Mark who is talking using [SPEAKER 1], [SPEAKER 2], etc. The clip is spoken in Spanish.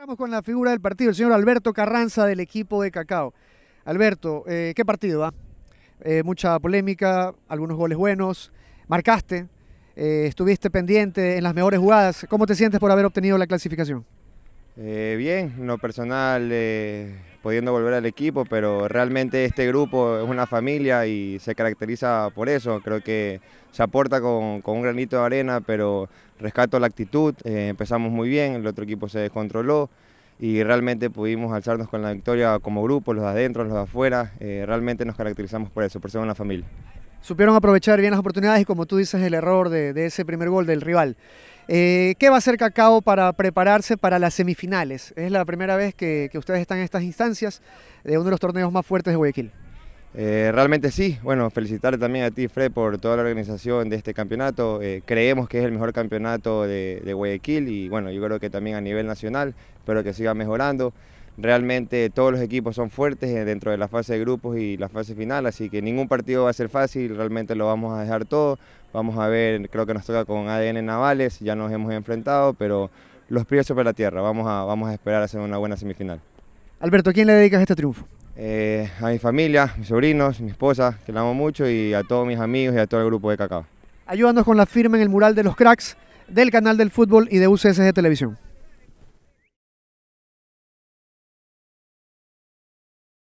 [SPEAKER 1] Estamos con la figura del partido, el señor Alberto Carranza del equipo de Cacao. Alberto, eh, ¿qué partido va? ¿ah? Eh, mucha polémica, algunos goles buenos, marcaste, eh, estuviste pendiente en las mejores jugadas. ¿Cómo te sientes por haber obtenido la clasificación?
[SPEAKER 2] Eh, bien, lo personal, eh, pudiendo volver al equipo, pero realmente este grupo es una familia y se caracteriza por eso. Creo que se aporta con, un granito de arena, pero rescato la actitud. Eh, empezamos muy bien, el otro equipo se descontroló y realmente pudimos alzarnos con la victoria como grupo, los de adentro, los de afuera. realmente nos caracterizamos por eso, por ser una familia.
[SPEAKER 1] Supieron aprovechar bien las oportunidades y como tú dices, el error de, ese primer gol del rival. Eh, ¿Qué va a hacer Cacao para prepararse para las semifinales? Es la primera vez que, ustedes están en estas instancias de uno de los torneos más fuertes de Guayaquil.
[SPEAKER 2] Eh, realmente sí, bueno, felicitar también a ti, Fred, por toda la organización de este campeonato. Eh, creemos que es el mejor campeonato de, de, Guayaquil y bueno, yo creo que también a nivel nacional, espero que siga mejorando. Realmente todos los equipos son fuertes eh, dentro de la fase de grupos y la fase final, así que ningún partido va a ser fácil, realmente lo vamos a dejar todo. Vamos a ver, creo que nos toca con ADN Navales, ya nos hemos enfrentado, pero los pies sobre la tierra, vamos a, vamos a esperar a hacer una buena semifinal.
[SPEAKER 1] Alberto, ¿a quién le dedicas este triunfo?
[SPEAKER 2] Eh, a mi familia, mis sobrinos, mi esposa, que la amo mucho, y a todos mis amigos y a todo el grupo de Cacao.
[SPEAKER 1] Ayúdanos con la firma en el mural de los cracks del canal del fútbol y de UCSG Televisión.